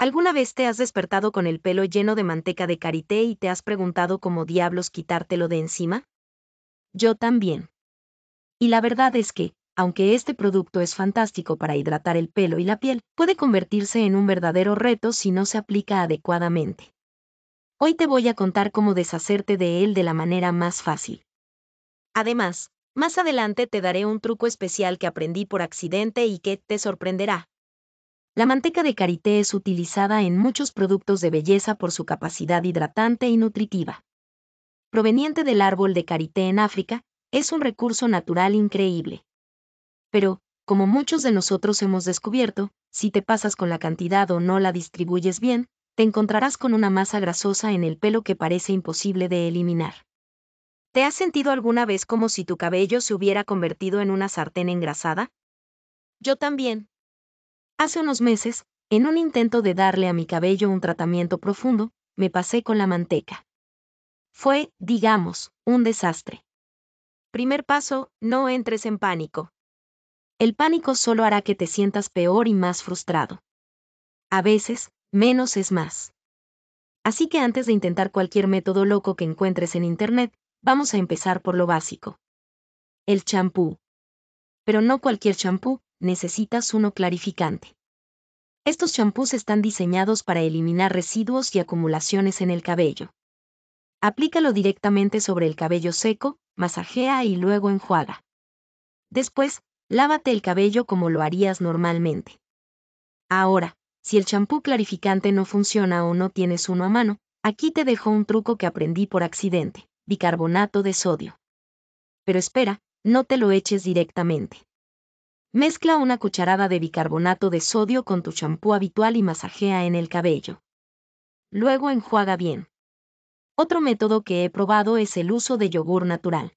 ¿Alguna vez te has despertado con el pelo lleno de manteca de karité y te has preguntado cómo diablos quitártelo de encima? Yo también. Y la verdad es que, aunque este producto es fantástico para hidratar el pelo y la piel, puede convertirse en un verdadero reto si no se aplica adecuadamente. Hoy te voy a contar cómo deshacerte de él de la manera más fácil. Además, más adelante te daré un truco especial que aprendí por accidente y que te sorprenderá, la manteca de karité es utilizada en muchos productos de belleza por su capacidad hidratante y nutritiva. Proveniente del árbol de karité en África, es un recurso natural increíble. Pero, como muchos de nosotros hemos descubierto, si te pasas con la cantidad o no la distribuyes bien, te encontrarás con una masa grasosa en el pelo que parece imposible de eliminar. ¿Te has sentido alguna vez como si tu cabello se hubiera convertido en una sartén engrasada? Yo también, Hace unos meses, en un intento de darle a mi cabello un tratamiento profundo, me pasé con la manteca. Fue, digamos, un desastre. Primer paso, no entres en pánico. El pánico solo hará que te sientas peor y más frustrado. A veces, menos es más. Así que antes de intentar cualquier método loco que encuentres en Internet, vamos a empezar por lo básico. El champú. Pero no cualquier champú, necesitas uno clarificante. Estos champús están diseñados para eliminar residuos y acumulaciones en el cabello. Aplícalo directamente sobre el cabello seco, masajea y luego enjuaga. Después, lávate el cabello como lo harías normalmente. Ahora, si el champú clarificante no funciona o no tienes uno a mano, aquí te dejo un truco que aprendí por accidente, bicarbonato de sodio. Pero espera, no te lo eches directamente. Mezcla una cucharada de bicarbonato de sodio con tu champú habitual y masajea en el cabello. Luego enjuaga bien. Otro método que he probado es el uso de yogur natural.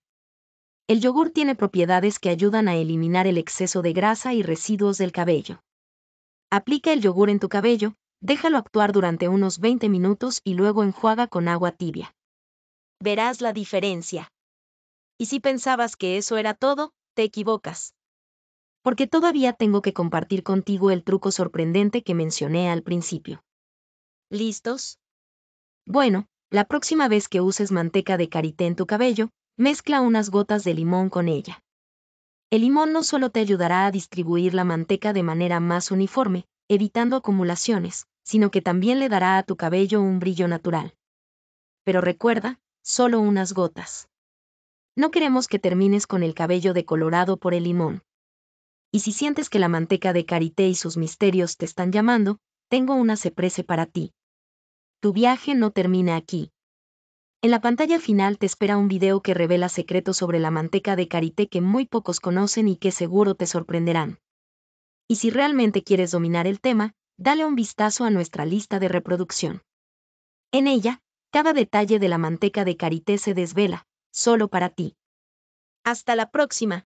El yogur tiene propiedades que ayudan a eliminar el exceso de grasa y residuos del cabello. Aplica el yogur en tu cabello, déjalo actuar durante unos 20 minutos y luego enjuaga con agua tibia. Verás la diferencia. Y si pensabas que eso era todo, te equivocas porque todavía tengo que compartir contigo el truco sorprendente que mencioné al principio. ¿Listos? Bueno, la próxima vez que uses manteca de karité en tu cabello, mezcla unas gotas de limón con ella. El limón no solo te ayudará a distribuir la manteca de manera más uniforme, evitando acumulaciones, sino que también le dará a tu cabello un brillo natural. Pero recuerda, solo unas gotas. No queremos que termines con el cabello decolorado por el limón y si sientes que la manteca de karité y sus misterios te están llamando, tengo una ceprese para ti. Tu viaje no termina aquí. En la pantalla final te espera un video que revela secretos sobre la manteca de karité que muy pocos conocen y que seguro te sorprenderán. Y si realmente quieres dominar el tema, dale un vistazo a nuestra lista de reproducción. En ella, cada detalle de la manteca de Carité se desvela, solo para ti. Hasta la próxima.